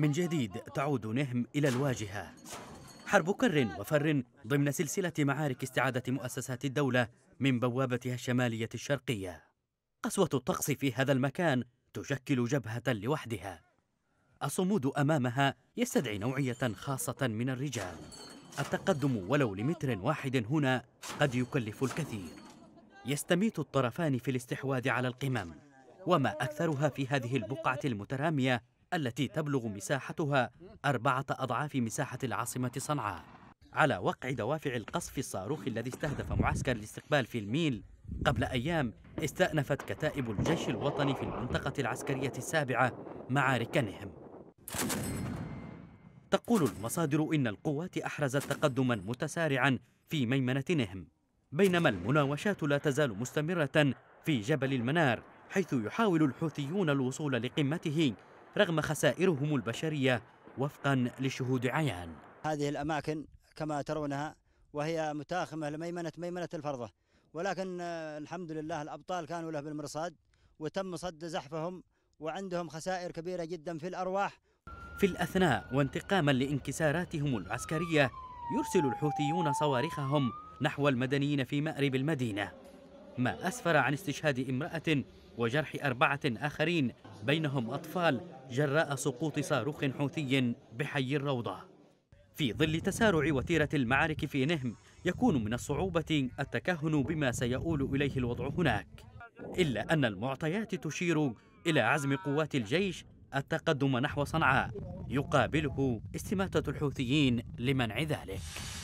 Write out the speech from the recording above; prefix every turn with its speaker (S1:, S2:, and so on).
S1: من جديد تعود نهم إلى الواجهة حرب كر وفر ضمن سلسلة معارك استعادة مؤسسات الدولة من بوابتها الشمالية الشرقية قسوة الطقس في هذا المكان تشكل جبهة لوحدها الصمود أمامها يستدعي نوعية خاصة من الرجال التقدم ولو لمتر واحد هنا قد يكلف الكثير يستميت الطرفان في الاستحواذ على القمم وما أكثرها في هذه البقعة المترامية التي تبلغ مساحتها أربعة أضعاف مساحة العاصمة صنعاء على وقع دوافع القصف الصاروخي الذي استهدف معسكر الاستقبال في الميل قبل أيام استأنفت كتائب الجيش الوطني في المنطقة العسكرية السابعة معاركنهم تقول المصادر إن القوات أحرزت تقدما متسارعا في ميمنة نهم بينما المناوشات لا تزال مستمرة في جبل المنار حيث يحاول الحوثيون الوصول لقمته رغم خسائرهم البشرية وفقا لشهود عيان
S2: هذه الأماكن كما ترونها وهي متاخمة لميمنة ميمنة الفرضة ولكن آه، الحمد لله الأبطال كانوا له بالمرصاد وتم صد زحفهم وعندهم خسائر كبيرة جدا في الأرواح
S1: في الأثناء وانتقاما لانكساراتهم العسكرية يرسل الحوثيون صواريخهم نحو المدنيين في مأرب المدينة ما أسفر عن استشهاد امرأة وجرح أربعة آخرين بينهم أطفال جراء سقوط صاروخ حوثي بحي الروضة في ظل تسارع وتيرة المعارك في نهم يكون من الصعوبة التكهن بما سيؤول إليه الوضع هناك إلا أن المعطيات تشير إلى عزم قوات الجيش التقدم نحو صنعاء يقابله استماتة الحوثيين لمنع ذلك